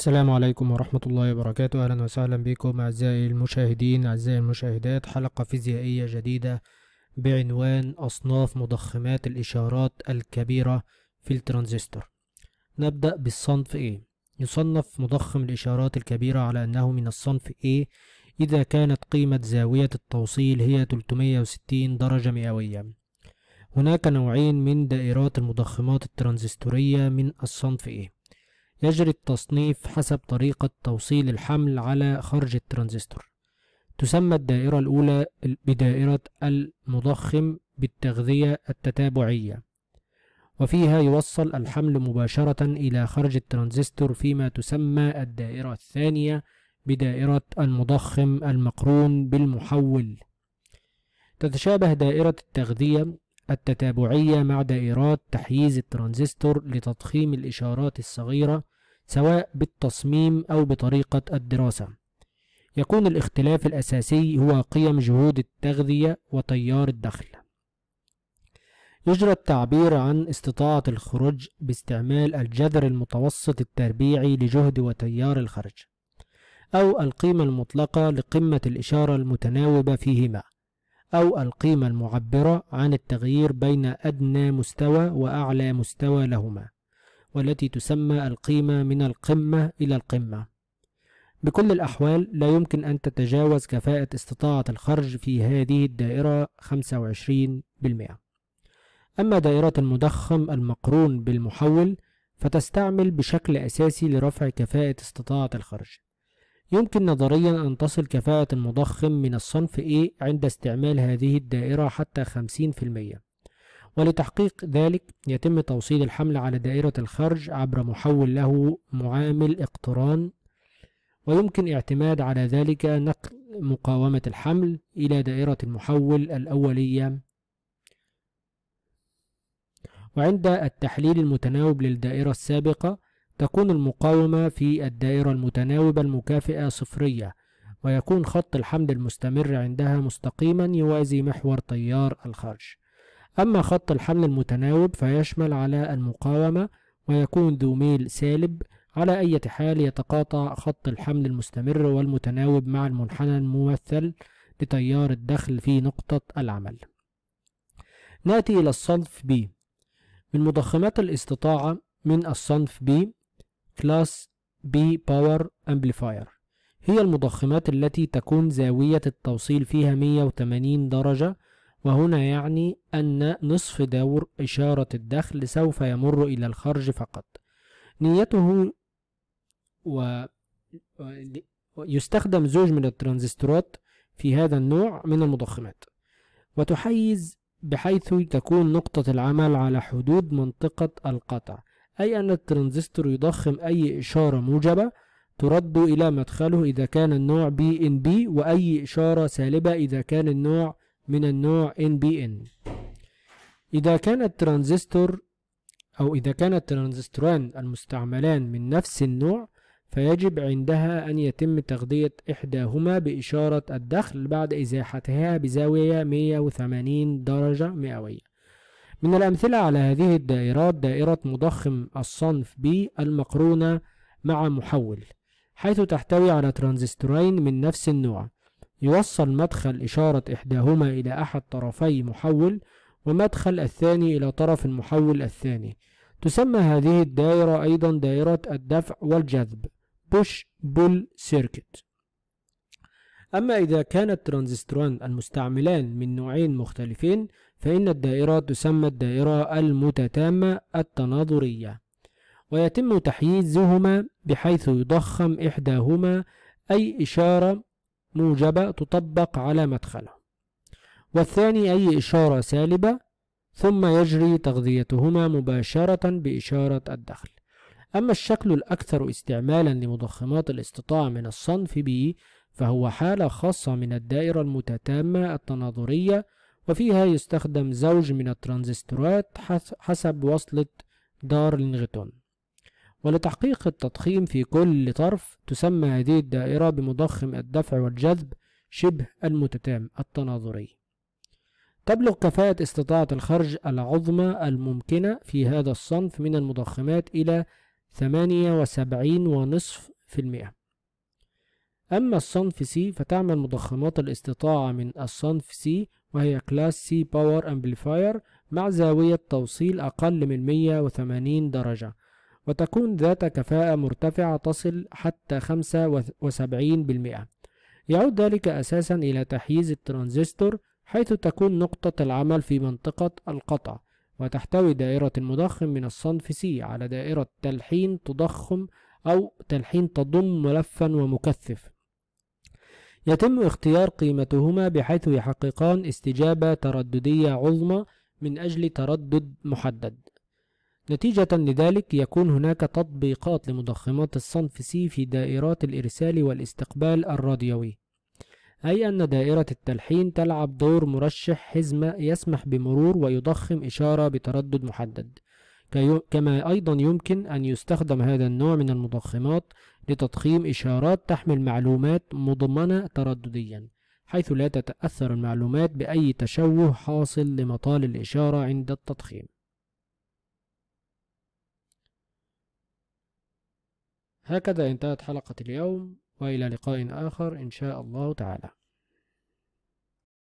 السلام عليكم ورحمة الله وبركاته أهلا وسهلا بكم أعزائي المشاهدين أعزائي المشاهدات حلقة فيزيائية جديدة بعنوان أصناف مضخمات الإشارات الكبيرة في الترانزستور نبدأ بالصنف A يصنف مضخم الإشارات الكبيرة على أنه من الصنف A إذا كانت قيمة زاوية التوصيل هي 360 درجة مئوية هناك نوعين من دائرات المضخمات الترانزستورية من الصنف A يجري التصنيف حسب طريقة توصيل الحمل على خرج الترانزستور تسمى الدائرة الأولى بدائرة المضخم بالتغذية التتابعية وفيها يوصل الحمل مباشرة إلى خرج الترانزستور فيما تسمى الدائرة الثانية بدائرة المضخم المقرون بالمحول تتشابه دائرة التغذية التتابعية مع دائرات تحييز الترانزستور لتضخيم الإشارات الصغيرة سواء بالتصميم أو بطريقة الدراسة. يكون الاختلاف الأساسي هو قيم جهود التغذية وتيار الدخل. يجرى التعبير عن استطاعة الخروج باستعمال الجذر المتوسط التربيعي لجهد وتيار الخرج، أو القيمة المطلقة لقمة الإشارة المتناوبة فيهما. أو القيمة المعبرة عن التغيير بين أدنى مستوى وأعلى مستوى لهما والتي تسمى القيمة من القمة إلى القمة بكل الأحوال لا يمكن أن تتجاوز كفاءة استطاعة الخرج في هذه الدائرة 25% أما دائرة المضخم المقرون بالمحول فتستعمل بشكل أساسي لرفع كفاءة استطاعة الخرج يمكن نظريا أن تصل كفاءة المضخم من الصنف A عند استعمال هذه الدائرة حتى 50% ولتحقيق ذلك يتم توصيل الحمل على دائرة الخرج عبر محول له معامل اقتران ويمكن اعتماد على ذلك نقل مقاومة الحمل إلى دائرة المحول الأولية وعند التحليل المتناوب للدائرة السابقة تكون المقاومة في الدائرة المتناوبة المكافئة صفرية ويكون خط الحمل المستمر عندها مستقيما يوازي محور تيار الخرج أما خط الحمل المتناوب فيشمل على المقاومة ويكون ذو ميل سالب على أي حال يتقاطع خط الحمل المستمر والمتناوب مع المنحنى الممثل لتيار الدخل في نقطة العمل نأتي إلى الصنف B من مضخمات الاستطاعة من الصنف B كلاس بي باور امبليفاير هي المضخمات التي تكون زاوية التوصيل فيها 180 درجة وهنا يعني أن نصف دور إشارة الدخل سوف يمر إلى الخرج فقط نيته و يستخدم زوج من الترانزستورات في هذا النوع من المضخمات وتحيز بحيث تكون نقطة العمل على حدود منطقة القطع أي أن الترانزستور يضخم أي إشارة موجبة ترد إلى مدخله إذا كان النوع BNB وأي إشارة سالبة إذا كان النوع من النوع NBN إذا كان الترانزستور أو إذا كان الترانزستوران المستعملان من نفس النوع فيجب عندها أن يتم تغذية إحداهما بإشارة الدخل بعد إزاحتها بزاوية 180 درجة مئوية من الأمثلة على هذه الدائرات دائرة مضخم الصنف B المقرونة مع محول حيث تحتوي على ترانزستورين من نفس النوع يوصل مدخل إشارة إحداهما إلى أحد طرفي محول ومدخل الثاني إلى طرف المحول الثاني تسمى هذه الدائرة أيضا دائرة الدفع والجذب Push Pull Circuit أما إذا كان الترانزستوران المستعملان من نوعين مختلفين فإن الدائرة تسمى الدائرة المتتامة التناظرية ويتم تحييزهما بحيث يضخم إحداهما أي إشارة موجبة تطبق على مدخله والثاني أي إشارة سالبة ثم يجري تغذيتهما مباشرة بإشارة الدخل أما الشكل الأكثر استعمالا لمضخمات الاستطاعة من الصنف B فهو حالة خاصة من الدائرة المتتامة التناظرية وفيها يستخدم زوج من الترانزستورات حسب وصلة دارلينغتون ولتحقيق التضخيم في كل طرف تسمى هذه الدائرة بمضخم الدفع والجذب شبه المتتام التناظري تبلغ كفاءة استطاعة الخرج العظمى الممكنة في هذا الصنف من المضخمات إلى 78.5% أما الصنف C فتعمل مضخمات الاستطاعة من الصنف C وهي كلاس سي باور أمبليفاير مع زاوية توصيل أقل من 180 درجة وتكون ذات كفاءة مرتفعة تصل حتى 75% يعود ذلك أساسا إلى تحييز الترانزستور حيث تكون نقطة العمل في منطقة القطع وتحتوي دائرة المضخم من الصنف سي على دائرة تلحين تضخم أو تلحين تضم ملفا ومكثف يتم اختيار قيمتهما بحيث يحققان استجابة ترددية عظمى من أجل تردد محدد نتيجة لذلك يكون هناك تطبيقات لمضخمات الصنف C في دائرات الإرسال والاستقبال الراديوي أي أن دائرة التلحين تلعب دور مرشح حزمة يسمح بمرور ويضخم إشارة بتردد محدد كما أيضا يمكن أن يستخدم هذا النوع من المضخمات لتضخيم إشارات تحمل معلومات مضمنة تردديا حيث لا تتأثر المعلومات بأي تشوه حاصل لمطال الإشارة عند التضخيم هكذا انتهت حلقة اليوم وإلى لقاء آخر إن شاء الله تعالى